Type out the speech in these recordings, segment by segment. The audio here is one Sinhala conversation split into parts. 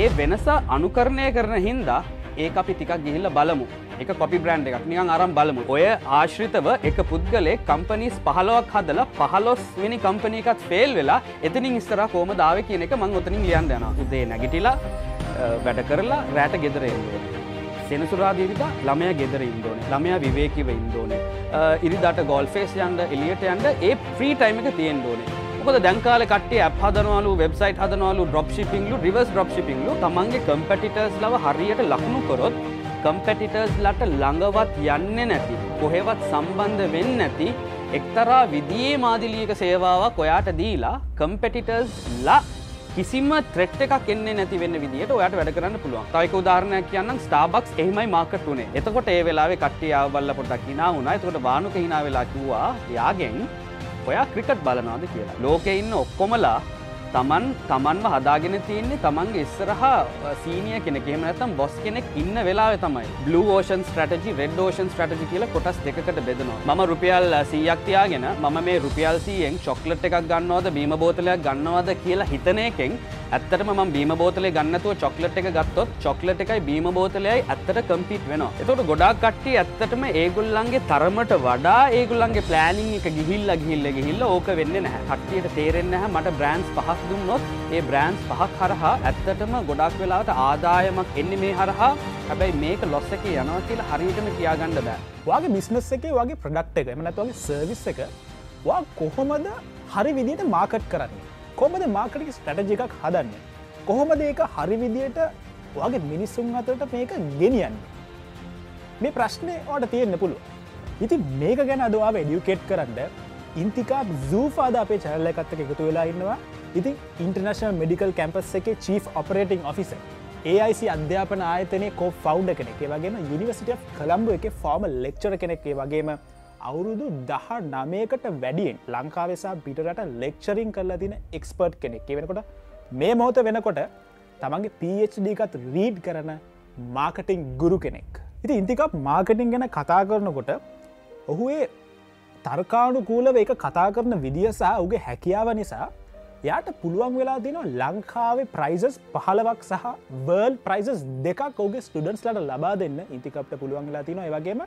ඒ වෙනස අනුකරණය කරන හින්දා ඒ අපි ටිකක් ගිහිල්ල බලමු එක කොපි බ්‍රන්් එකක් නිකන් අරම් බලමු ඔය ආශ්‍රිතව එක පුද්ගලේ කම්පනීස් පහලොවක් හදලා පහලොස් වෙනි කම්පනීකත් ෆෙල් වෙලා එතනින් ඉස්සර කෝම දාව කියන එක මං ඔතනින් ලියන් දෙන උදේ නැගිටිලා වැඩ කරලා රෑට ගෙදර එන්නේ. සෙනසුරාදීරිදා ළමය ගෙදර ඉන්දෝන ළමයා විවේකිව ඉන්දෝනේ ඉරිදාට ගොල් ෆේස් යන්ඩ එලියට යන්ඩ ඒ ප්‍රී ටයිම එක තියෙන් දෝනේ මොකද දැන්කාල කට්ටේ ඇප් හදනවලු වෙබ්සයිට් හදනවලු ඩ්‍රොප්ෂිපිංලු රිවර්ස් ඩ්‍රොප්ෂිපිංලු තමන්ගේ කම්පැටිටර්ස් ලව හරියට ලකුණු කරොත් කම්පැටිටර්ස් ලට ළඟවත් යන්නේ නැති කොහෙවත් සම්බන්ධ වෙන්න නැති එක්තරා විදියේ මාදිලියක සේවාවක් ඔයාට දීලා කම්පැටිටර්ස් ලා කිසිම ත්‍රෙට් එකක් එන්නේ නැති වෙන්න විදිහට ඔයාට වැඩ කරන්න පුළුවන්. තව එක උදාහරණයක් කියන්නම් Starbucks එහෙමයි මාකට් උනේ. එතකොට ඒ වෙලාවේ කට්ටිය ආවල්ලා පොඩ්ඩක් hina වුණා. එතකොට වානුක hina වෙලා කිව්වා එයාගෙන් ඔයා ක්‍රිකට් බලනවාද කියලා. ලෝකෙ ඉන්න ඔක්කොමලා තමන් තමන්ව හදාගෙන තියන්නේ තමන්ගේ ඉස්සරහා සීනිය කෙනෙක් එහෙම නැත්නම් බොස් කෙනෙක් ඉන්න වෙලාවේ තමයි blue ocean strategy red ocean strategy කියලා කොටස් දෙකකට බෙදනවා මම රුපියල් 100ක් තියාගෙන මම මේ රුපියල් 100න් චොක්ලට් එකක් ගන්නවද බීම බෝතලයක් ගන්නවද කියලා හිතන එකෙන් ඇත්තටම ම බීම බෝතලය ගන්නතුව චොක්ලට් එක ගත්තොත් චොක්ලට් එකයි බීම බෝතලයයි ඇත්තට කම්පිට් වෙන එතොට ගොඩක් කට්ටි ඇත්තටම ඒගොල්ලන්ගේ තරමට වඩා ඒගොල්ලන්ගේ ප්ලෑනිං එක ගිහිල්ල ගිහිල්ල ගිහිල්ල ඕක වෙන්න නැහැ කට්ටියට තේරෙන්න හැ මට බ්‍රෑන්ස් පහක් දුන්නොත් ඒ බ්‍රෑන්ස් පහක් හරහා ඇත්තටම ගොඩක් වෙලාට ආදායමක් එන්නේ මේ හරහා හැබැයි මේක ලොස්ස එක යනවා කියලා හරියටම කියාගන්න බෑ වගේ බිස්නස් එකේ වගේ ප්‍රඩක්් එක එම නැතුවගේ සර්විස් එක කොහොමද හරි විදියට මාකට් කරන්නේ කොමද මාකටික ස්ටටජ එකක් හදන්න කොහොමද ඒක හරි විදියට වගේ මිනිස්සුන් අතරට මේක ගෙනියන්න මේ ප්‍රශ්නය ඕට තියෙන්න්න පුළුව ඉති මේක ගැන අදවා වැඩියුකෙට් කරන්න ඉන්තිකා සූපාද අපේ චැල්ල එකත්තක එකතු වෙලා ඉන්නවා ඉතින් ඉන්ටර්නශනල් මඩිකල් කැම්පස් එක චී ඔපරේටිං ඔෆිස AIC අධ්‍යාපන ආයතනය කෝ ෆෞන්ඩ කෙනෙක් වගේම යුනිවසිට කළම්බ එක ෆෝර්ම ලෙක්චර කෙනෙක්ේ වගේම අවුරුදු දහ නමයකට වැඩියෙන් ලංකාවෙසා පිටරට ලෙක්ෂරින් කරලා තින එක්ස්පර්ට් කෙනෙක් වෙනකොට මේ මොහොත වෙනකොට තමන්ගේ පHDකත් රීඩ් කරන මාර්කටිං ගුරු කෙනෙක්. ඉති ඉන්තිකක් මාර්කටිං ගැන කතා කරනකොට ඔහු ඒ තර්කාණු කූලව එක කතා කරන විදිියසා ඔගේ හැකියාව නිසා යාට පුළුවන් වෙලා දින ලංකාවේ ප්‍රයිසස් පහලවක් සහ වර්ල් ප්‍රයිසස් දෙකක් ඔගේ ස්ටඩන්ස්ලට ලබා දෙන්න ඉතිකප්ට පුළුවන් වෙලා තිනවා ඒවගේම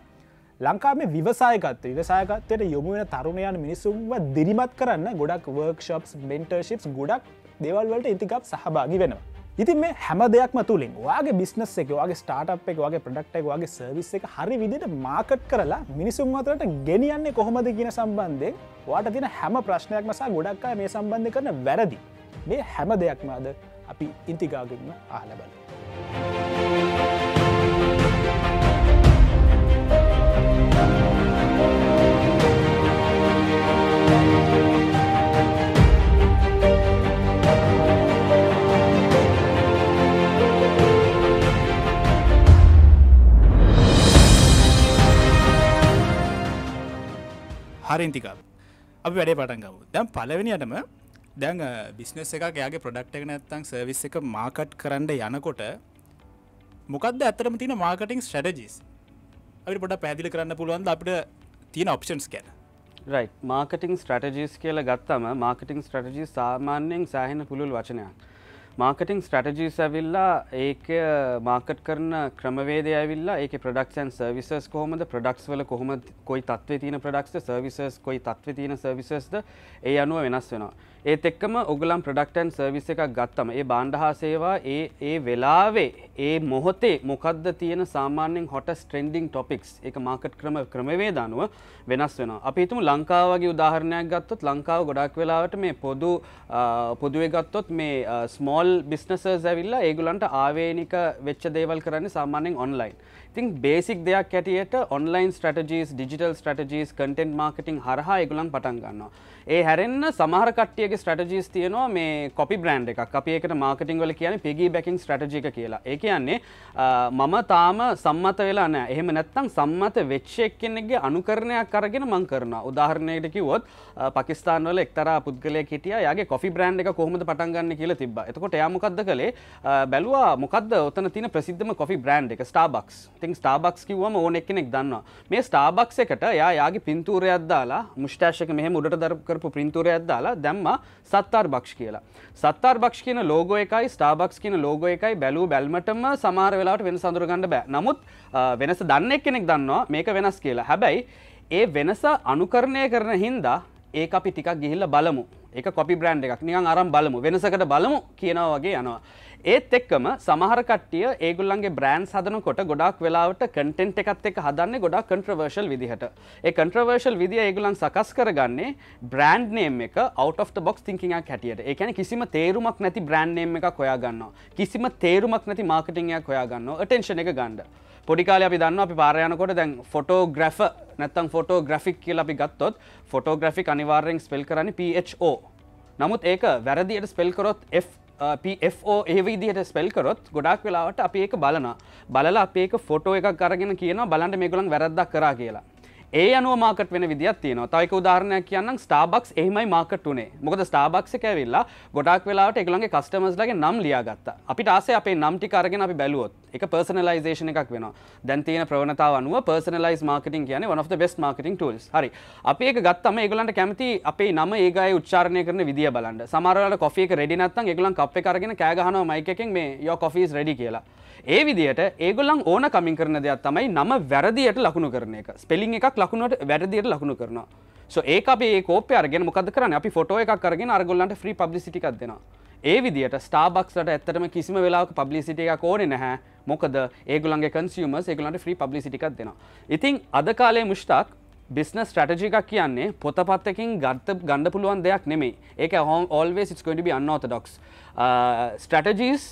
ලංකාමේ විවසායකත්ව විවසායකත්වයට යොමු වෙන තරුණයන් මිනිසුන්ව දිරිමත් කරන්න ගොඩක් වර්ක්ෂප්ස් මෙන්ටර්ශිප්ස් ගොඩක් දෙවල්වලට ඉතිකක් සහභාගි වෙනවා. ඉතින් මේ හැම දෙයක්ම තුළින් වගේ බිස්නස් එක වගේ ස්ටාට් එක වගේ ප්‍රඩක්ට එක වගේ සර්විස් එක හරි විදිට මාකට් කරලා මිනිසුන් අතරට ගෙනියන්නේ කොහොමද කියන සම්බන්ධයෙන් වාට තින හැම ප්‍රශ්නයක් මසා ගොඩක් අය මේ සම්බන්ධ කරන වැරදි. මේ හැම දෙයක්ම අද අපි ඉන්තිගාගෙන්ම ආලබල. හරින්තිකක් අපි වැඩේ පටන්ගමු දැම් පලවෙනිටම දැන් බිස්නස් එකක් යාගේ ප්‍රඩක්් එක නැත්තං සර්විස් එක මාකට් කරන්න යනකොට මොකක්ද ඇතරම තින මාර්කටිං ස්ටඩජිස් අපි පොට පැදිලි කරන්න පුළුවන්ද අපට තියෙන ඔප්ෂන්ස් කැන රයි මාර්කටිං ස්ටටජිස් කියලා ගත්තම මාර්කටිං ස්ටටජි සාමාන්‍යයෙන් සෑහෙන පුළුල් වචනයක් මාකටිං ස්ටටජීස් ඇවිල්ලා ඒක මාකට් කරන ක්‍රමවේදය ඇවිල්ලා ඒක ප්‍රඩක්ෂන් සර්විසස් කොහොමද ප්‍රඩක්ස් වල කොහොම කොයි තත්වේ තියෙන ප්‍රඩක්ස්ද සර්විසස් කොයි තත්වේ තියෙන සර්විසස්ද ඒ අනුව වෙනස් වෙනවා ඒත් එක්කම ඔගලම් ප්‍රඩක්ටන් සර්විස් එකක් ගත්තම ඒ බාණ්ඩ හා සේවා ඒ ඒ වෙලාවේ ඒ මොහොතේ මොකක්ද තියෙන සාමාන්‍යෙන් හොට ස්ට්‍රෙන්ඩිං ටොපික්ස් එක මාකට් ක්‍රම ක්‍රමවේද අනුව වෙනස් වෙන අපි තුම ලංකාවගේ උදාහරණයක් ගත්තොත් ලංකාව ගොඩක් වෙලාවට මේ පොදු පොදුවේ ගත්තොත් මේ ස්මෝල් බිස්නසර්ස් ඇවිල්ලා ඒගුලන්ට ආවේනික වෙච්ච දේවල් කරන්නේ සාමාන්‍යෙන් ඔන්ලයින් ඉතින් බේසික් දෙයක් ඇටියට online strategies digital strategies content marketing හරහා ඒගුලන් පටන් ගන්නවා ඒ හැරෙන්න්න සමහර කට්ටියගේ වගේ ස්ට්‍රටජිස් තියනවා මේ කොපි බ්‍රන්් එකක් අප ඒකට මාර්කටිං වල කියන පිගී බැකින් ස්ට්‍රටජික කියලා ඒ කියන්නේ මම තාම සම්මත වෙලා නෑ එහෙම නැත්තං සම්මත වෙච්ෂයක් කෙනෙක්ගේ අනුකරණයක් කරගෙන මං කරනවා උදාහරණයට කිවොත් පකිස්ාන් වල එක්තර පුද්ගලය හිටිය යාගේ කොෆි බ්‍රන්් එක කොහොමද පටන්ගන්න කියලා තිබ එතකොට යාමොකක්ද කළේ බැලවා මොකද ඔතන තින ප්‍රසිද්ධම කොෆි බ්‍රන්් එක ස්ටාබක්ස් තින් ස්ටාබක්ස් කිවම ඕන එක්කෙනෙක් දන්නවා මේ ස්ටාබක්ස එකට යා යාගේ පින්තූරයක් දාලා මුෂ්ටාශක මෙහම උඩට දරකරපු පින්තූරයක් දාලා දැම්ම සත්තාර් භක්ෂ කියලා. සත්තාර් භක්ෂ කියන ලෝගෝ එකයි ස්ටාබක්ස් කියන ලෝගෝ එකයි බැලූ බැල්මටම සමහර වෙලාවට වෙනස අඳුරගන්න බෑ. නමුත් වෙනස දන්නේ කෙනෙක් දන්නවා මේක වෙනස් කියලා. හැබැයි ඒ වෙනස අනුකරණය කරන හින්දා ඒක අපි ටිකක් ගිහිල්ලා බලමු. ඒක කොපි බ්‍රෑන්ඩ් එකක්. නිකන් අරන් බලමු. වෙනසකට බලමු කියනවා වගේ යනවා. ඒත් එක්කම සමහර කට්ටිය ඒගොල්ලන්ගේ බ්‍රෑන්ඩ්ස් හදනකොට ගොඩක් වෙලාවට කන්ටෙන්ට් එකත් එක්ක හදන්නේ ගොඩක් කන්ට්‍රවර්ෂල් විදිහට. ඒ කන්ට්‍රවර්ෂල් විදිය ඒගොල්ලන් සකස් කරගන්නේ බ්‍රෑන්ඩ් නේම් එක out of the box thinking එකක් හැටියට. ඒ කියන්නේ කිසිම තේරුමක් නැති බ්‍රෑන්ඩ් නේම් එකක් හොයාගන්නවා. කිසිම තේරුමක් නැති මාකටිං එකක් හොයාගන්නවා. attention එක ගන්න. පොඩි කාලේ අපි දන්නවා අපි පාර යනකොට දැන් ෆොටෝග්‍රැෆ නැත්තම් ෆොටෝග්‍රැෆික් කියලා අපි ගත්තොත් ෆොටෝග්‍රැෆික් අනිවාර්යෙන් ස්පෙල් කරන්නේ PHO. නමුත් ඒක වැරදියට ස්පෙල් කරොත් F පෝ ඒ විදිහට ස්පෙල් කරොත් ගොඩක් වෙලාවට අප ඒක බලන බලලා අපේක ෆොටෝ එකක් කරගෙන කියන බලන්ට මේගොලන් වැරද්දක් කරා කියලා ඒ අනුව මාකට වෙන විදිහක් තියෙනවා. තව එක උදාහරණයක් කියන්නම් Starbucks එහෙමයි මාකට් උනේ. මොකද Starbucks එක ඇවිල්ලා ගොඩාක් වෙලාවට ඒගොල්ලන්ගේ customers ලගේ නම් ලියාගත්තා. අපිට ආසේ අපේ නම් ටික අරගෙන අපි බැලුවොත් ඒක personalization එකක් වෙනවා. දැන් තියෙන ප්‍රවණතාව අනුව personalized marketing කියන්නේ one of the best marketing tools. හරි. අපි ඒක ගත්තම ඒගොල්ලන්ට කැමති අපේ නම ඒ ගායේ උච්චාරණය කරන විදිය බලන්න. සමහර වෙලාවට coffee එක ready නැත්නම් ඒගොල්ලන් cup එක අරගෙන කෑ ගහනවා mic එකෙන් මේ your coffee is ready කියලා. ඒ විදිහට ඒගොල්ලන් ඕන කමින් කරන දෙයක් තමයි නම වැරදියට ලකුණු කරන එක. ස්පෙලිං එකක් එකක් ලකුණට වැරදියට ලකුණු කරනවා. සො ඒ අපේ කෝපය අරගෙන මොකද කරන්න අපි ෆොටෝ එකක් කරගෙන අරගොල්ලන්ට ්‍රී පබ්ලිසිටික් දෙෙන ඒ විදිට ස්ටාබක්ස්ට ඇත්තටම කිසිම වෙලාක පබ්ලිසිට එකක් ඕන නැහැ මොකද ඒගුලන්ගේ කන්සිියම ඒගලන්ට ්‍රී පබ්ලිසිටික් දෙෙන ඉතින් අද කාලේ මුෂ්ටක් බිස්න ටජි එකක් කියන්නේ පොතපත්තකින් ගත්ත ගණඩ පුළුවන් දෙයක් නෙමේ ඒක හෝන් ඔල්වේ ස්කොඩි අන්නෝත ඩොක්ස් ස්ටටජීස්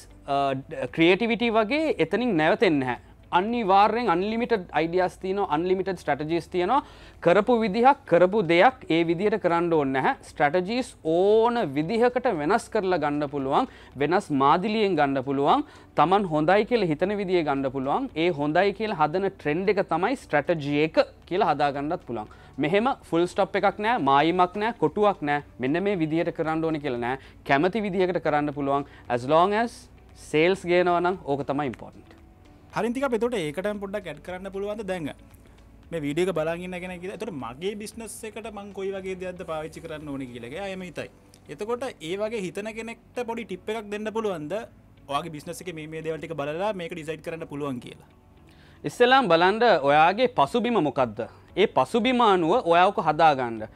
ක්‍රියටිවිට වගේ එතනින් නැවතෙන්හැ අනිවාර්යෙන් අන්ලිමිටඩ් අයිඩියස් තියන අන්ලිමිටඩ් ස්ටටජිස් තියනවා කරපු විදිහක් කරපු දෙයක් ඒ විදිහට කරන්න ඕන්න නැහැ ස්ටටජිස් ඕන විදිහකට වෙනස් කරලා ගණ්ඩ පුළුවන් වෙනස් මාදිලියෙන් ගණ්ඩ පුළුවන් තමන් හොඳයි කියල හිතන විදිිය ගණ්ඩ පුළුවන් ඒ හොඳයි කියල හදන ට්‍රෙන්ඩ් එක තමයි ස්ටටජියක කියලා හදාගණ්ඩත් පුළුවන් මෙහෙම ෆුල් ස්ටප් එකක් නෑ මායිමක් නෑ කොටුවක් නෑ මෙන්න මේ විදිහයට කරන්න ඕන කියලා නෑ කැමති විදිහකට කරන්න පුළුවන් ඇස් ලෝන් ඇස් සේල්ස් ගේනවනම් ඕක තමයි ඉම්පෝර්ට් හරිතික පෙතට ඒකට පොඩ්ඩක් ඇඩ් කරන්න පුළුවන් දැඟ මේ විඩියක බලාගන්න ගෙන කිය තුට මගේ බිස්නස් එකට මං කොයි වගේ දෙයක්ද පාවිච්චි කරන්න ඕනි කියලගේ යම හිතයි එතකොට ඒ වගේ හිතන කෙනෙක්ට පොඩි ටිප් එකක් දෙන්න පුළුවන්ද ඔයාගේ බිස්නස එක මේ දේවල්ටික බලලා මේක ඩිසයිට් කරන්න පුළුවන් කියලා ඉස්සලාම් බලන්ඩ ඔයාගේ පසුබිම මොකක්ද ඒ පසුබිමානුව ඔයාක හදාගන්න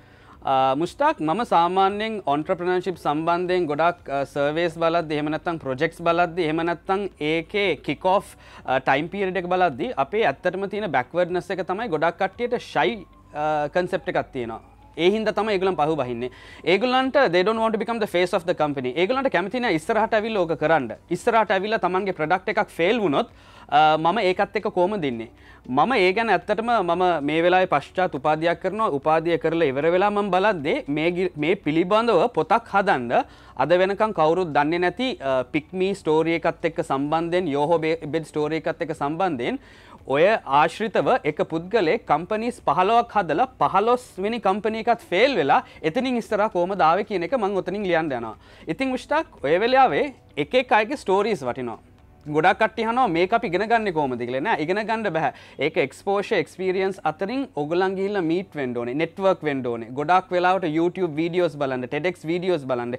මුෂ්ටාක් මම සාමාන්‍යයෙන් ඔන්ට්‍රප්‍රනශිප් සම්බන්ධයෙන් ගොඩක් සර්වේස් බලද එහමනත්තං ප්‍රජෙක්ස් බලද්දි එහමනත්තං ඒකේ කිකෝ් ටයිම් පීරඩෙක් බලද්දි අපේ ඇත්තටම තියෙන බැක්වර්ඩ්නස එක තමයි ගොඩක් කට්ටියට ශයි කන්සෙප්ට එකක් තියෙනවා ඒ හින්දා තමයි ඒගොල්ලන් පහු බහින්නේ. ඒගොල්ලන්ට they don't want to become the face of the company. ඒගොල්ලන්ට කැමති නැහැ ඉස්සරහට ඇවිල්ලා ඕක කරන්න. ඉස්සරහට ඇවිල්ලා තමන්ගේ product එකක් fail වුණොත් මම ඒකත් එක්ක කොහොමද ඉන්නේ? මම ඒ ගැන ඇත්තටම මම මේ වෙලාවේ පශ්චාත් උපාධියක් කරනවා. උපාධිය කරලා ඉවර වෙලා මම බලද්දී මේ මේ පිළිබඳව පොතක් හදන්න අද වෙනකම් කවුරුත් දන්නේ නැති පික්මී ස්ටෝරිය එකත් එක්ක සම්බන්ධයෙන් යෝහෝ බෙඩ් ස්ටෝරිය එකත් එක්ක සම්බන්ධයෙන් ඔය ආශ්‍රිතව එක පුද්ගලේ කම්පනීස් පහලොවක් හදලා පහලොස්වෙනි කම්පනීකත් ෆෙල් වෙලා එතනින් ඉස්තර කෝම දාව කියන එක මං ඔතනින් ලියන් දෙනවා. ඉතිං විෂ්ටක් ඔය වෙලාවේ එක අයගේ ස්ටෝරීස් වටිනවා. ගොඩක් කටයහන මේ අපි ගෙනගන්න කෝමතිකලන ඉගෙන ගන්න බැහ ඒක එක්ස්පෝෂ එක්ස්පිරියන්ස් අතරින් ඔගලන්ගේල්ල මීට වෙන්ඩෝන නෙට්වර්ක් වෙන්ඩෝන ගොඩක් වෙලාවට YouTube වීඩියෝස් බලන්න ටෙඩෙක් වීඩියෝස් බලන්න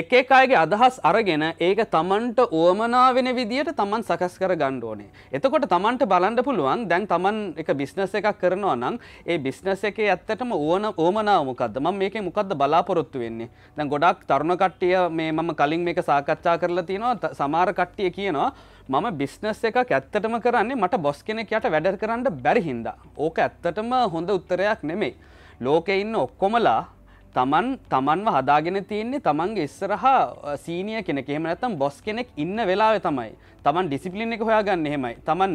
එක එකකායගේ අදහස් අරගෙන ඒක තමන්ට ඕමනා වෙන විදියට තමන් සකස් කර ගණ්ඩෝනේ එතකොට තමන්ට බලන්ඩ පුළුවන් දැන් තමන් එක බිස්නස එකක් කරනවා නම් ඒ බිස්නස එකේ ඇත්තටම ඕන ඕමනා මොකක්ද ම මේක මොකක්ද බලාපොරොත්තු වෙන්නේ දැන් ගොඩක් තරුණ කට්ටිය මේ මම කලින් මේක සාකච්ඡා කරලා තියෙනවා සමාර කට්ටිය කියනවා මම බිස්නස් එකක් ඇත්තටම කරන්නේ මට බොස් කෙනෙක්යට වැඩ කරන්න බැරි හින්දා. ඕක ඇත්තටම හොඳ උත්තරයක් නෙමෙයි. ලෝකෙ ඉන්න ඔක්කොමලා තමන් තමන්ව හදාගෙන තියන්නේ තමන්ගේ ඉස්සරහා සීනිය කෙනෙක් එහෙම නැත්තම් බොස් කෙනෙක් ඉන්න වෙලාවෙ තමයි. තමන් ඩිසිප්ලින් එක හොයාගන්න එහෙමයි. තමන්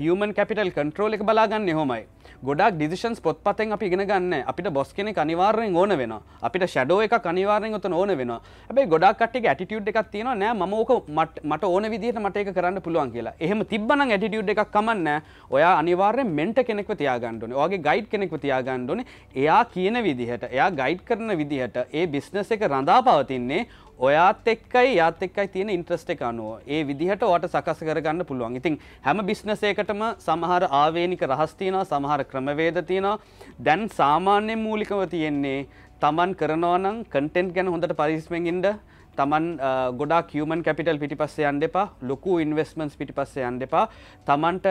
හියුමන් කැපිටල් කන්ට්‍රෝල් එක බලාගන්න එහෙමයි. ගොඩක් ඩිසිෂන්ස් පොත්පතෙන් අපි ඉගෙන ගන්න. අපිට බොස් කෙනෙක් අනිවාර්යෙන් ඕන වෙනවා. අපිට ෂැඩෝ එකක් අනිවාර්යෙන් උතන ඕන වෙනවා. හැබැයි ගොඩක් කට්ටියගේ ඇටිටියුඩ් එකක් තියෙනවා නෑ මම ඕක මට ඕන විදිහට මට ඒක කරන්න පුළුවන් කියලා. එහෙම තිබ්බනම් ඇටිටියුඩ් එකක් කමන්නේ ඔයා අනිවාර්යෙන් මෙන්ටර් කෙනෙක්ව තියාගන්න ඕනේ. ඔයාගේ ගයිඩ් කෙනෙක්ව තියාගන්න ඕනේ. එයා කියන විදිහට එයා ගයිඩ් කරන විදිහට ඒ බිස්නස් එක රඳා පවතින්නේ ඔයාත් එක්කයි යාත් එක්කයි තියෙන ඉන්ට්‍රස්ට් එක අනුව. ඒ විදිහට ඔයාට සකස් කරගන්න පුළුවන්. ඉතින් හැම බිස්නස් එකකටම සමහර ආවේනික රහස් තියෙනවා, සමහර ක්‍රමවේද තියෙනවා. දැන් සාමාන්‍යයෙන් මූලිකව තියෙන්නේ Taman කරනවා නම් කන්ටෙන්ට් ගැන හොඳට පරිස්සමෙන් ඉන්න තමන් ගොඩක් කියමන් කැපිටල් පිටිපස්ස යන් දෙපා ලොකු ඉන්වස්මන්ස් පිටිපස්ස යන් දෙපා තමන්ට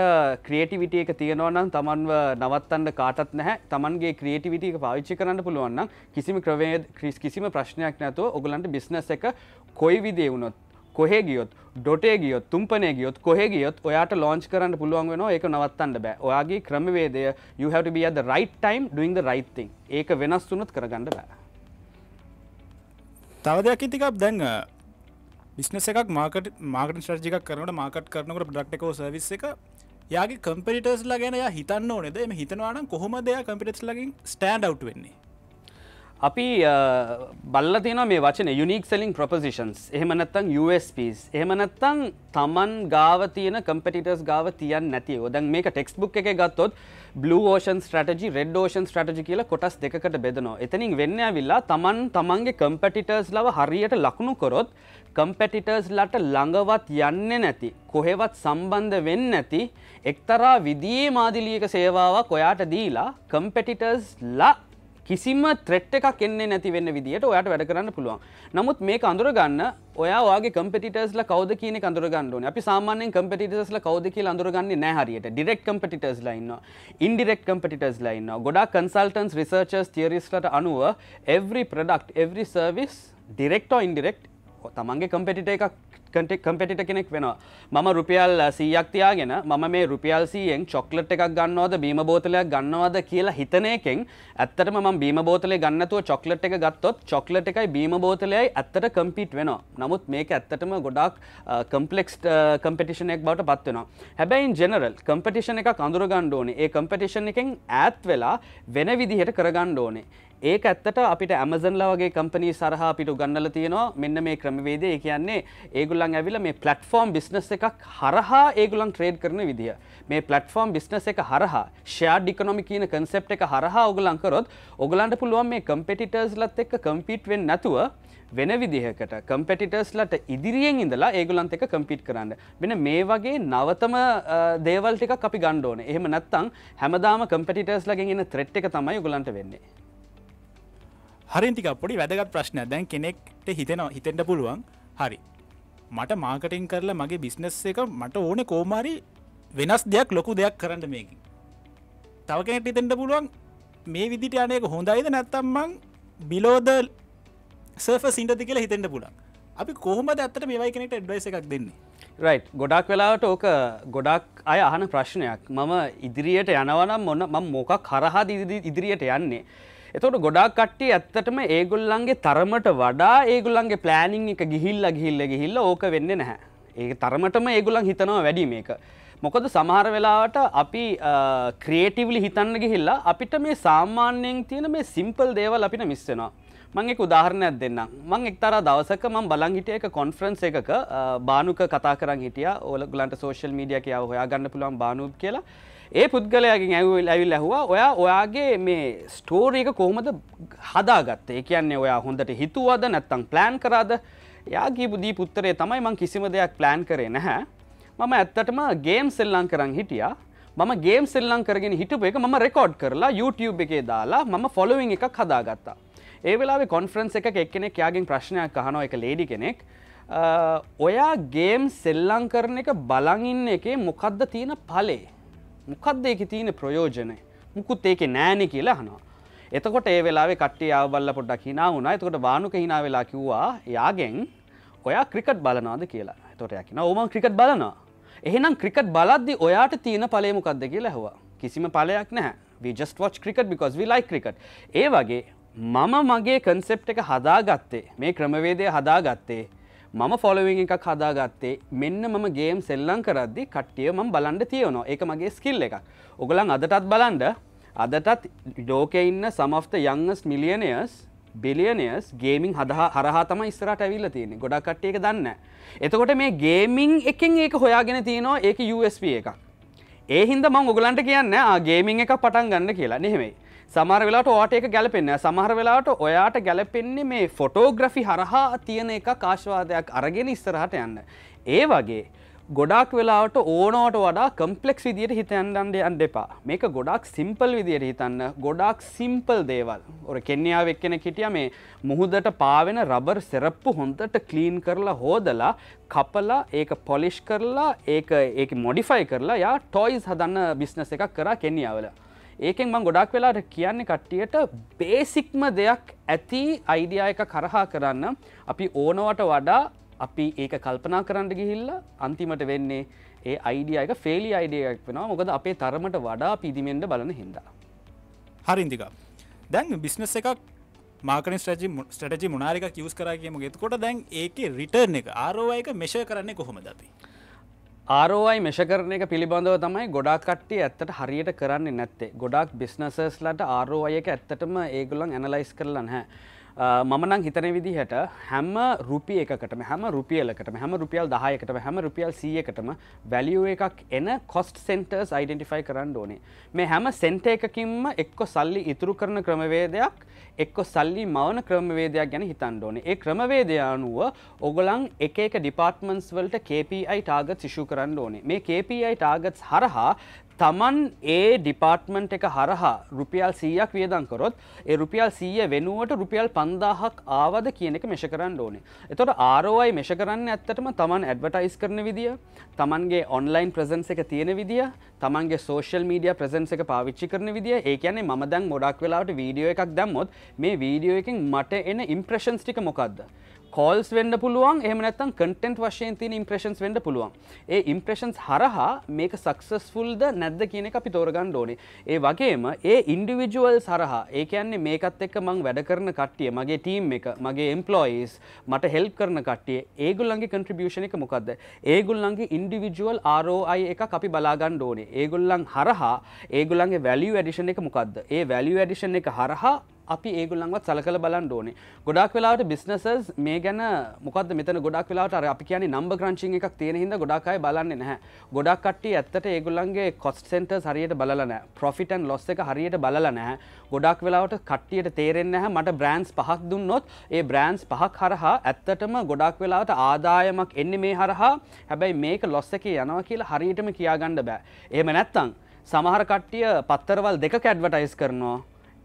ක්‍රේටිවිට එක තියෙනවනම් තමන්ව නවත්තන්න කාටත් නැහැ තමන්ගේ ක්‍රේටිවිට එක පාවිච්චි කරන්න පුළුවන් කිසිම ක්‍රවේ ක්‍රිස් කිසිම ප්‍රශ්නයක් නැතුව ඔගලන්ට බිස්නස් එක කොයි විදේ වුණොත් කොහේ ගියොත් ඩොටේ ගියොත් තුම්පනය ගියොත් කොහේ ගියොත් ඔයාට ලෝංච් කරන්න පුළුවන් වෙනවා ඒක නවත්තන්න බෑ ඔයාගේ ක්‍රමවේදය you have to be at the right time doing the right thing ඒක වෙනස් වුණොත් කරගන්න බෑ තව දෙයක් ඉතිකක් දැන් බිස්නස එකක් මාකට මාකට ශර්ජික කරනට මාකට කරනකට ප්‍රඩක්්කෝ සවිස් එක යාගේ කම්පිටර්ස්ලා ගැන හිතන්න ඕනෙද එම හිතනවාන කොහොම දෙයක් කම්පිටස් ලගින් ස්ටන්ඩ් අව් වෙන්නේ අපි බල්ල තියෙන මේ වචන යුනික් සෙලින් ප්‍රපසිෂන්ස් එහමනත්තං USPස් එහමනත්තං තමන් ගාව තියෙන කම්පටිටර්ස් ගාව තියන් නැති ඔදන් මේ ටෙක්ස් බුක් එක ගත්තොත් බලෝෂන් ටජි රෙඩ් ෝෂන් ටජි කියල කොටස් දෙකට බෙදනවා එතනින් වෙන්න විල්ලා තමන් තමන්ගේ කම්පටිටර්ස් ලව හරියට ලකුණු කොරොත් කම්පටිටර්ස් ලට ළඟවත් යන්න නැති කොහෙවත් සම්බන්ධ වෙන්න නැති එක්තරා විදියේ මාදිලියක සේවාවක් ඔයාට දීලා කම්පෙටිටර්ස් ලා කිසිම ත්‍රෙට් එකක් එන්නේ නැති වෙන්න විදිහට ඔයාට වැඩ කරන්න පුළුවන්. නමුත් මේක අඳුරගන්න ඔයා වගේ කම්පිටිටර්ස්ලා කවුද කියන එක අඳුරගන්න ඕනේ. අපි සාමාන්‍යයෙන් කම්පිටිටර්ස්ලා කවුද කියලා අඳුරගන්නේ නැහැ හරියට. ඩිරෙක්ට් කම්පිටිටර්ස්ලා ඉන්නවා. ඉන්ඩිරෙක්ට් කම්පිටිටර්ස්ලා ඉන්නවා. ගොඩාක් කන්සල්ටන්ට්ස් රිසර්චර්ස් තියරිස්ලාට අනුව every product every service direct or indirect තමන්ගේ කම්පිටිටර් එකක් කම්පෙටිට කෙනෙක් වෙනවා. මම රුපියල් සීයක් තියාගෙන මම මේ රුපියල් සීයෙන් චොක්ලට් එකක් ගන්නවද බීම බෝතලයක් ගන්නවද කියලා හිතන එකෙන් ඇත්තටම මම බීම බෝතලේ ගන්නතුව චොක්ලට් එක ගත්තොත් චොක්ලට් එකයි බීම බෝතලයයි ඇත්තට කම්පීට් වෙනවා. නමුත් මේක ඇත්තටම ගොඩාක් කම්පලෙක්ස් කම්පිටිෂන් එකක් බවට පත් වෙනවා. හැබැයි ඉන් ජෙනරල් කම්පිටිෂන් එකක් අඳුර ගන්න ඕනේ. ඒ කම්පිටිෂන් එකෙන් ඈත් වෙලා වෙන විදිහට කරගන්න ඕනේ. ඒක ඇත්තට අපිට ඇමසන්ලා වගේ කම්පනී සරහා අපිට ගන්නල තියෙනවා මෙන්න මේ ක්‍රමවේදය කියන්නේ ඒගුල්ලන් ඇවිල මේ පලටෆෝර්ම් බිස්නස් එකක් හරහා ඒගුලන් ට්‍රේඩ් කරන විදිහ මේ පලටෆෝර්ම් බිස්නස් එක හරහා ෂයාඩ් ඩිකනොමි කියන කන්සෙප් එක හරහා ඔගලංකරොත් ඔගලන්ට පුළුවන් මේ කම්පෙටිටර්ස් ලත් එක්ක කම්පිට් වෙන් නැතුව වෙන විදිහකට කම්පෙටිටර්ස්ලට ඉදිරියෙන් ඉඳලා ඒගොලන්ත එක කම්පිට් කරන්න වෙන මේ වගේ නවතම දේවල් ටික අපි ගණ්ඩෝන එහෙම නැත්තං හැමදාම කම්පෙටිටර්ස් ලගෙන් එන්න ත්‍රෙට් එක තමයි ගොලන්ට වෙන්නේ හරින්ටික පොඩි වැදගත් ප්‍රශ්න දැන් කෙනෙක්ට හිතෙනවා හිතෙන්ට පුළුවන් හරි මට මාකටින් කරලා මගේ බිස්නස් එක මට ඕන කෝමාරි වෙනස් දෙයක් ලොකු දෙයක් කරන්න මේකින් තව කෙනෙට හිතෙන්ට පුළුවන් මේ විදිට අනයක හොඳයිද නැත්තම්මං බිලෝද සර්ෆ සිින්ටති කියලා හිතෙන්ට පුළන් අපි කොහොමද ඇත්තට මේවයි කෙනෙට ඩ්වයිස එකක් දෙන්නේ රයිට් ගොඩක් වෙලාවට ඕක ගොඩක් අය අහන ප්‍රශ්නයක් මම ඉදිරියට යනවනම් මොන්න ම මොකක් කරහා ඉදිරියට යන්නේ එතකොට ගොඩාක් කට්ටිය ඇත්තටම ඒගොල්ලන්ගේ තරමට වඩා ඒගොල්ලන්ගේ ප්ලෑනිං එක ගිහිල්ලා ගිහිල්ලා ගිහිල්ලා ඕක වෙන්නේ නැහැ. ඒක තරමටම ඒගොල්ලන් හිතනවා වැඩි මේක. මොකද සමහර වෙලාවට අපි ක්‍රියේටිව්ලි හිතන්න ගිහිල්ලා අපිට මේ සාමාන්‍යයෙන් තියෙන මේ සිම්පල් දේවල් අපිට මිස් වෙනවා. මං එක් උදාහරණයක් දෙන්නම්. මං එක්තරා දවසක මම බලන් හිටිය එක කොන්ෆරන්ස් එකක බානුක කතා කරන් හිටියා. ඕගොල්ලන්ට සෝෂල් මීඩියා කියව හොයාගන්න පුළුවන් බානුත් කියලා. ඒ පුද්ගලයාගෙන් ඇවිල් ඇවිල් ඇහවා ඔයා ඔයාගේ මේ ස්ටෝරීක කොහොමද හදාගත්තේ කියන්නේ ඔයා හොඳට හිතුවද නැත්තං ප්ලෑන් කරාද යාගේ බුදී පුත්තරේ තමයි මං කිසිම දෙයක් ප්ලෑන් කරේ නැහැ මම ඇත්තටම ගේම් සෙල්ලං කරන් හිටියා මම ගේම් සෙල්ලං කරගෙන හිටපු එක මම රෙකෝඩ් කරලා YouTube එකේ දාලා මම ෆොලොවිං එකක් හදාගත්තා ඒ වෙලාවේ කොන්ෆරන්ස් එක එක්කෙනෙක් යාගෙන් ප්‍රශ්නයක් අහනවා එක ලේඩි කෙනෙක් ඔයා ගේම් සෙල්ලං කරන එක බලංඉන්න එකේ මොකක්ද තියෙන පලේ මොකක්දේක තියෙන ප්‍රයෝජනය මුකුත් ඒකෙ නෑනෙ කියලා හනවා. එතකොට ඒ වෙලාවේ කට්ටිය ආවබල්ල පොඩ්ඩක් හිනා වුණා. එතකොට බානුක හිනා වෙලා කිව්වා එයාගෙන් ඔයා ක්‍රිකට් බලනවාද කියලා. එතකොට එයා කියනවා "ඔව් මම ක්‍රිකට් බලනවා." එහෙනම් ක්‍රිකට් බලද්දි ඔයාට තියෙන ඵලය මොකක්ද කියලා ඇහුවා. කිසිම ඵලයක් නැහැ. we just watch cricket because we like cricket. ඒ වගේ මම මගේ කන්සෙප්ට් එක හදාගත්තේ මේ ක්‍රමවේදය හදාගත්තේ මම ෆොලොවිං එකක් හදාගත්තේ මෙන්න මම ගේම් සෙල්ලං කරද්දි කට්ටිය මම බලන්ඩ තියවනවා ඒක මගේ ස්කිල් එකක් ඔගලන් අදටත් බලන්ඩ අදටත් ලෝකෙ ඉන්න සමස්ත යංගස් මිලියනයස් බිලියනස් ගේමින් හදහ හරහා තම ඉස්සරට ඇවිල්ල තියෙන ගොඩක් කට්ටියක දන්න. එතකොට මේ ගේමිං එකෙන් ඒක හොයාගෙන තියෙනවා ඒක USP එකක්. ඒ හින්ද මං ඔගලන්ට කියන්න ආ ගේමිං එක පටන් ගන්න කියලා නෙහෙමයි සමහර වෙලාට ඔයාට ඒක ගැලපෙන්න සමහර වෙලාට ඔයාට ගැලපෙන්නේ මේ ෆොටෝග්‍රෆි හරහා තියෙන එක කාශ්වාදයක් අරගෙන ඉස්සරහට යන්න. ඒ වගේ ගොඩක් වෙලාට ඕනෝට වඩා කම්පලෙක්ස් විදියට හිතයන්ඩන්ඩ අන් දෙපා මේක ගොඩක් සිම්පල් විදියට හිතන්න ගොඩක් සිම්පල් දේවල් ඔර කෙන්යාව එක්කෙන කිටිය මේ මුහුදට පාවෙන රබර් සෙරප්පු හොන්තට කලීන් කරලා හෝදලා කපලා ඒක පොලිෂ් කරලා ඒ ඒ මොඩිෆයි කරලා යා ටොයිස් හදන්න බිස්නස එකක් කරා කෙන්යාවලා ඒකෙන් මං ගොඩක් වෙලාට කියන්නේ කට්ටියට බේසික්ම දෙයක් ඇති අයිඩියා එක කරහා කරන්න අපි ඕනවට වඩා අපි ඒක කල්පනා කරන්න ගිහිල්ල අන්තිමට වෙන්නේ ඒ අයිඩිය එක ෆෙලි අයිඩියක් වෙනවා මොකද අපේ තරමට වඩා පිදිමෙන්ට බලන හින්දා. හරින්දික දැන් බිස්නස් එකක් මාකන ටජි ටජි මුනාරික කිවස් කරගේම ගෙතකොට දැන් ඒක රිටර්න එක ආරෝවා එක මෙශය කරන්නේ කොහොමද අපි. ආරෝයි මෙෂකරණය පිළිබඳව තමයි ගොඩාක් කට්ටිය ඇත්තට හරියට කරන්නේ නැත්තේ ගොඩක් බිස්නසස්ලට ආරෝයක ඇත්තටම ඒගොල්ලන් ඇනලයිස් කරලා නැහැ මම නම් හිතන විදිහට හැම රුපිය එකකටම හැම රුපියලකටම හැම රුපියල් දහයකටම හැම රුපියල් සියකටම වැලිය එකක් එන කොස්ට සෙන්ටර්ස් අයිඩෙන්ටිෆයි කරන්න ඕනේ මේ හැම සෙන්ට එකකින්ම එක්කො සල්ලි ඉතුරු කරන ක්‍රමවේදයක් එක්කො සල්ලි මවන ක්‍රමවේදයක් ගැන හිතන්න ඕනේ ඒ ක්‍රමවේදය අනුව ඔගොලන් එක එක ඩිපාර්ට්මන්ස් වලට KPI ටාගත් සිෂු කරන්න ඕනේ මේ KPI ටාගත්ස් හරහා තමන් ඒ ඩිපාර්ට්මන්ට් එක හරහා රුපියල් සීයක් වියදංකොරොත් ඒ රුපියල් සීය වෙනුවට රුපියල් පන්දාහක් ආවද කියන එක මෙෂ කරන්න ඕනේ. එතොට ආරෝයි මෙෂ කරන්න ඇත්තටම තමන් ඇඩවටයිස් කරන විදිිය තමන්ගේ ඔන්ලයින් ප්‍රසන්ස එක තියෙන විදිිය තමන්ගේ සෝෂල් මීඩිය ප්‍රසන්ස එක පාවිච්චි කරන විදිිය ඒ කියන්නේ ම දැන් මොඩක් වෙලාට වීඩියෝ එකක් දැම්මොත් මේ වීඩියෝ එකින් මට එන ඉම්ප්‍රශන්ස්ටික මොකක්ද. කෝල්ස් වෙන්ඩ පුළුවන් එහම නැත්තම් කටෙන්ට් වශයෙන් තින ඉම්ප්‍රේෂන්ස් වෙන්ඩ පුළුවන් ඒ ඉම්ප්‍රේෂන්ස් හරහා මේක සක්සස්ෆුල්ද නැද්ද කියන එක අපි තෝරගන්න ඕනේ ඒ වගේම ඒ ඉන්ඩිවිජුවල් සරහා ඒ කියන්නේ මේකත් එක්ක මං වැඩ කරන කට්ටිය මගේ ටීම් එක මගේ එම්පලොයිස් මට හෙල්ප් කරන කට්ටිය ඒගොල්ලන්ගේ කන්ට්‍රිබියෂණ එක මොකක්ද ඒගොල්ලන්ගේ ඉන්ඩිවිජුවල් ආරෝයි එක අපි බලාගන්න ඕනේ ඒගොල්ලන් හරහා ඒගොල්ලන්ගේ වැලිය ඇඩිෂන් එක මොකක්ද ඒ වැලිය ඇඩිෂන් එක හරහා අපි ඒගොල්ලන්වත් සලකල බලන්න ඕනේ. ගොඩක් වෙලාවට බිස්නසස් මේ ගැන මොකද මෙතන ගොඩක් වෙලාවට අර අපි කියන්නේ නම්බර් ක්‍රන්චින් එකක් තියෙන හින්දා ගොඩක් අය බලන්නේ නැහැ. ගොඩක් කට්ටිය ඇත්තට ඒගොල්ලන්ගේ කොස්ට් සෙන්ටර්ස් හරියට බලලා නැහැ. ප්‍රොෆිට් ඇන්ඩ් ලොස් එක හරියට බලලා නැහැ. ගොඩක් වෙලාවට කට්ටියට තේරෙන්නේ නැහැ මට බ්‍රෑන්ඩ්ස් පහක් දුන්නොත් ඒ බ්‍රෑන්ඩ්ස් පහක් හරහා ඇත්තටම ගොඩක් වෙලාවට ආදායමක් එන්නේ මේ හරහා. හැබැයි මේක ලොස් එකේ යනවා කියලා හරියටම කියාගන්න බෑ. එහෙම නැත්තම් සමහර කට්ටිය පත්තරවල් දෙක කැඩ්වර්ටයිස් කරනවා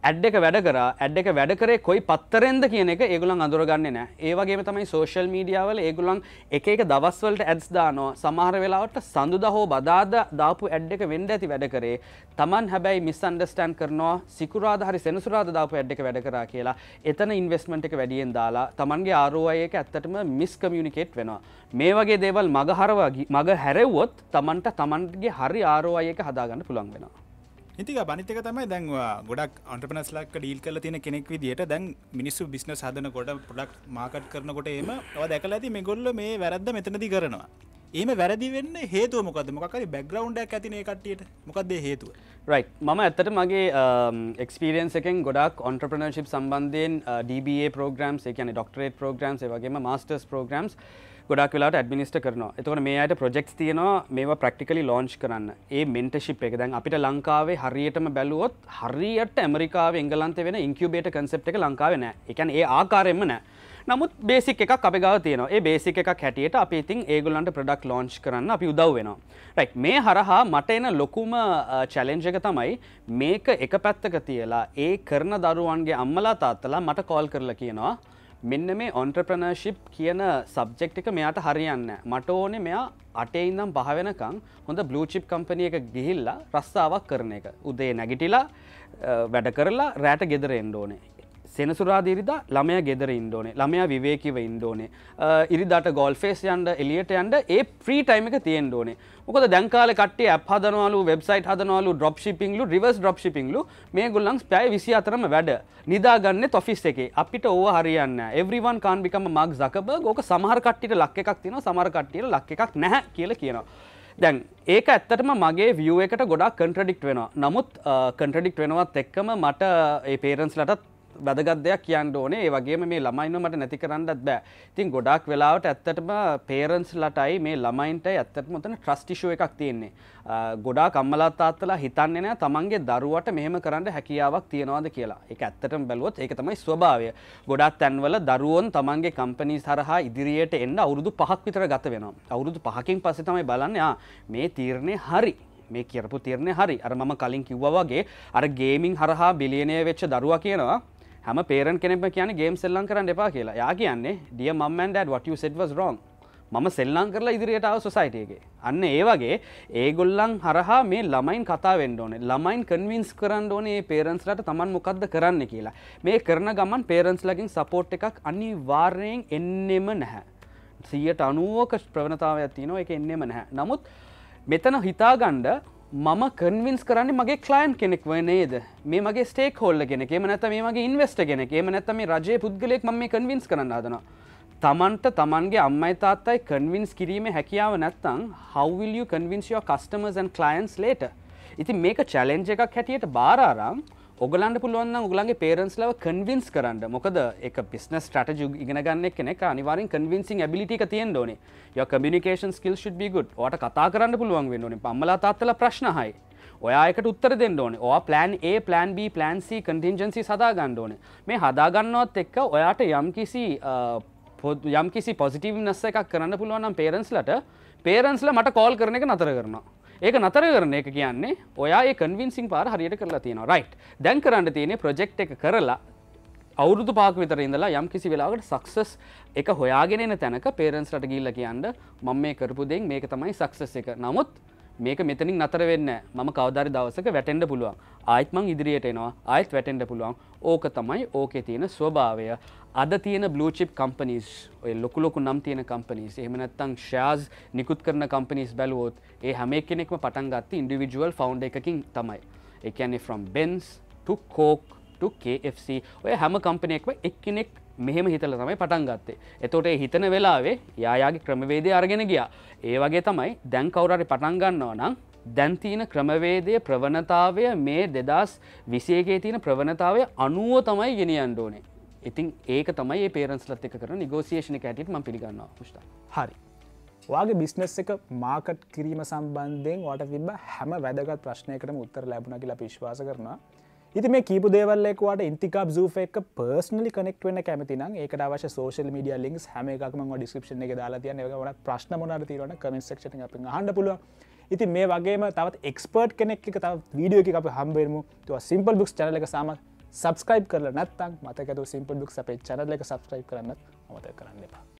ඇඩ් එක වැඩ කර ඇඩ් එක වැඩ කරේ කොයි පත්තරෙන්ද කියන එක ඒගුලන් අඳුරගන්නේ නෑ ඒවගේ තමයි සෝශල් මීඩියාවල ඒගුලන් එක එක දවස්වලට ඇඩ්ස් දානෝ සමහර වෙලාවට සඳුද හෝ බදාද දාපු ඇඩ් එක වෙන්ඩ ඇති වැඩ කරේ තමන් හැබැයි මිස් අන්ඩස්ටන් කරනවා සිකුරාද හරි සෙනසුරාද දාපු ඇඩ් එක වැඩ කරා කියලා එතන ඉන්වස්මට එක වැඩියෙන් දාලා තමන්ගේ ආරෝය එක ඇත්තටම මිස් කමියුනිකේට් වෙනවා මේ වගේ දේවල් මගහරවගේ මග හැරවුවොත් තමන්ට තමන්ගේ හරි ආරෝය එක හදාගන්න පුළන් වෙනවා ඉතික බනිතක තමයි දැන්වා ගොඩක් අන්ටපනස්ලක් ඩීල් කල තියෙන කෙනෙක් විදිට දැන් මිනිස්සු බිස්න සහදන කොට පොඩක් මාකට් කරනකොට ඒම දැකල ඇති මෙගොල්ල මේ වැරද්ද මෙතනති කරනවා ඒම වැරදි වෙන්න හේතුව මොකද මොකරි බැග්‍රවන්්ඩක් ඇතින කට්ටියට මොකක්දේ හේතුව රයි් මම ඇත්තට මගේ එක්ස්පිරියන්ස් um, එකෙන් ගොඩක් ඔන්ට්‍රපනශිප් සම්බන්ධයෙන් DBA පෝග්‍රම්ස් එකන ඩොක්ටරේට පෝග්‍රම්ස් වගේ මස්ටර්ස් පෝග්‍රම්ස් ගොඩක් වෙලාට ඇඩමිනිස්ට කරනවා එතකොට මේ අයට ප්‍රොජෙක්ස් තියෙනවා මේවා ප්‍රක්ටිකලි ලෝන්ච් කරන්න ඒ මෙන්ටශිප් එක දැන් අපිට ලංකාවේ හරියටම බැලුවොත් හරියට ඇමරිකාව එංගලන්තේ වෙන ඉංකියුබේට කන්සෙප් එක ලංකාවේ නෑ එකන් ඒ ආකාරයෙන්ම නෑ නමුත් බේසික් එකක් අපි ගාව තියෙනවා ඒ බේසික් එකක් හැටියට අපි ඉතින් ඒගොල්ලන්ට ප්‍රොඩක්ට් ලෝන්ච් කරන්න අපි උදව් වෙනවා රයිට් මේ හරහා මට එන ලොකුම චැලෙන්ජ් එක තමයි මේක එක පැත්තක තියලා ඒ කරන දරුවන්ගේ අම්මලා තාත්තලා මට කෝල් කරලා කියනවා මෙන්න මේ ඔන්ට්‍රප්‍රනර්ශිප් කියන සබ්ජෙක්් එක මෙයාට හරියන්න මට ඕනේ මෙයා අටේඉන්නම් පහවෙනකං හොඳ බ්ලූචිප් කම්පනිය එක ගිහිල්ලා රස්සාවක් කරන එක උදේ නැගිටිලා වැඩ කරලා රෑට ගෙදර එන්ඩෝනේ සෙනසුරාද ඉරිදා ළමය ගෙදර ඉන්දෝනේ ළමය විවේකිව ඉන්දෝනේ ඉරිදාට ගොල්ෆේස් යන්ඩ එලියට යන්ඩ ඒ ප්‍රී ටයිම එක තියෙන් ඕනේ මොකද දැන්කාල කටේ අප හදනවාලු වෙබ්සයිට් හදනවාලු ඩොප් ශිපිංලු රිවර්ස් ඩොප් ශිපිංලු මේ ගොල්ලන්ස් පැය විසි අතරම වැඩ නිදාගන්න තොෆිස් එකේ අපිට ඕව හරියන්න එවරිවන් කාන්බිකම මක් සකබ ඕක සමහරකට්ටිට ලක් එකක් තියෙන සමරකට්ටියට ලක් එකක් නැහැ කියල කියනවා. දැන් ඒක ඇත්තටම මගේ වියුව එකට ගොඩක් කන්ට්‍රඩික්් වෙනවා නමුත් කන්ට්‍රඩික්් වෙනවත් එක්කම මට ඒ පේරන්ස්ලටත් වැදගත් දෙයක් කියන්න ඕනේ ඒ වගේම මේ ළමයින්ව මට නැති කරන්නත් බෑ. ඉතින් ගොඩාක් වෙලාවට ඇත්තටම පේරන්ට්ස් ලටයි මේ ළමයින්ටයි ඇත්තටම උතන ට්‍රස්ට් ඉෂුව එකක් තියෙන්නේ. ගොඩාක් අම්මලා තාත්තලා හිතන්නේ නැහැ තමන්ගේ දරුවට මෙහෙම කරන්න හැකියාවක් තියනවාද කියලා. ඒක ඇත්තටම බැලුවොත් ඒක තමයි ස්වභාවය. ගොඩාක් තැන්වල දරුවොන් තමන්ගේ කම්පනීස් හරහා ඉදිරියට එන්න අවුරුදු 5ක් විතර ගත වෙනවා. අවුරුදු 5කින් පස්සේ තමයි බලන්නේ මේ තීරණේ හරි මේ කියරපු තිරණය හරි අර මම කලින් කිව්වා වගේ අර ගේමින් හරහා බිලියනය වෙච්ච දරුවා කියනවා හැම පේරන් කෙනෙම කියන ගේම් සෙල්ලං කරන්න එපා කියලා යා කියන්නේ දිය මම්මන් ඩඩ වට සෙට්වස් රෝන් මම සෙල්ලං කරලා ඉදිරියටාව සොසයිටයගේ අන්න ඒ වගේ ඒගොල්ලන් හරහා මේ ළමයින් කතා වෙන්න ඕනේ ළමයින් කන්වින්ස් කරන්න ඕනේ මේ පේරන්ස්ලට Taman මොකද්ද කරන්න කියලා මේ කරන ගමන් පේරන්ස්ලගෙන් සපෝට් එකක් අනිවාර්යෙන් එන්නෙම නැහැ 190ක ප්‍රවණතාවයක් තියෙනවා ඒක එන්නෙම නැහැ නමුත් මෙතන හිතාගන්න මම කන්වින්ස් කරන්න මගේ කලයින් කෙනෙක්ව නේද මේ මගේ ස්ටේක් හෝල්ල කෙනෙක් එම නැත මේ මගේ ඉන්වස්ට කෙනෙක් එම නැත මේ රජය පුද්ගලෙක් ම මේ කන්වින්ස් කරන්න අදනවා තමන්ට තමන්ගේ අම්මයි තාත්තයි කන්වින්ස් කිරීම හැකියාව නැත්තං හවවිල්ිය කන්වින්සිෝ කස්ටමර්න් කලයින්ස් ලේට ඉති මේක චැලෙන්ජ එකක් හැටියට බාරාරම් ඔගලන්ට පුළුවන් උගලන්ගේ පේරන්ස් ලව කන්වින්ස් කරන්න මොකද එක පිස්න ටජ ඉගෙනගන්න කෙනෙක් අනිවාරෙන් කන්වින්සින් ඇබිලිටික තියෙන් ඕන ය කමිනිකේන් කිල් ශුඩ බිගුඩ් ට කතා කරන්න පුළුවන් වෙන්න ඕනේ පම්මලා තාත්තල ප්‍රශ්නහයි ඔයායකට උත්තර දෙන්න ඕනේ ඕ plan A plan B plan C contingency සදා ගන්න ඕන මේ හදාගන්නවත් එක්ක ඔයාට යම් කිසි යම් කිසි පොසිටීව නස්ස එකක් කරන්න පුළුවන්නම් පේරන්ස්ලට පේරන්ස්ල මට කෝල් කරන එක නතර කරනවා ඒක නතර කරන එක කියන්නේ ඔයා ඒ කන්වින්සිං පාර හරියට කරලා තියෙනවා රයිට් දැන් කරන්න තියෙන ප්‍රජෙක්් එක කරලා අවුරුදු පාක් විතර ඉඳලා යම් කිසි වෙලාවට සක්සස් එක හොයාගෙනෙන තැනක පේරන්ස් රට ගිල්ල කියන්න මම මේ කරපු දෙෙන් මේක තමයි සක්සස් එක නමුත් මේක මෙතනින් නතර වෙන්න මම කවදරි දවසක වැටෙන්ඩ පුළුවන් ආයිත්මං ඉදිරියට එනවා ආයත් වැටෙන්ඩ පුළුවන් ඕක තමයි ඕකේ තියෙන ස්වභාවය අද තියෙන බ්ලූචිප් කම්පනීස් ඔය ලොකුලොකු නම් තියෙන කම්පනීස් එහමනත්තං ශයාස් නිකුත් කරන කම්පනීස් බැලුවෝත් ඒ හැම කෙනෙක්ම පටන් ගත්ත ඉන්ඩිවිජුවල් ෆවන්් එකකින් තමයි එකන්නේ ෆ්‍රම් බෙන්ස් කෝක් KFC ඔය හැම කම්පනයෙක්ම එක්කෙනෙක් මෙහෙම හිතල තමයි පටන් ගත්තේ එතෝට හිතන වෙලාවේ යායාගේ ක්‍රමවේදය අරගෙන ගියා ඒ වගේ තමයි දැන් කවුරරි පටන් ගන්නවා නම් දැන්තිීන ක්‍රමවේදය ප්‍රවණතාවය මේ දෙදස් විසේගේ තියෙන ප්‍රවණතාවය අනුව තමයි ගෙනියන්ඩෝනේ ඉතින් ඒක තමයි පේරන්ස්ලත් එක කරන නිගෝසිේෂණ කඇටට ම පිගන්නවා පුෂ්ට හරි වගේ බිස්නස් එක මාකට් කිරීම සම්බන්ධයෙන් වට තිබ හැම වැදගත් ප්‍රශ්නයකට උත්තර ලැබුණ කියලා පිශ්වාස කරන ඉති මේ කීපු දේවල්ලෙක්වාට ඉන්තිකක් සූ එක පර්ස්නලි කනෙක් වන්න කැමතින ඒක අවශ සෝෂල් මිඩිය ලින්ක් හැම එකක්ම ඩිස්ක්ෂන එක දාලා තියන වන ප්‍රශ්න මොනට තිරන කමෙක්ෂන අප හන්න පුළුව ඉති මේ වගේම තවත් එක්ස්පර්ට් කෙනෙක් එක තව වීඩියෝ එක අප හම්බේරමු තුව සිම්පල් බුක්ස් චනලක සාමත් सब्सक्राइब कर लेना मत क्या सिंपल बुक्स लेकर सब्सक्राइब करना मत कर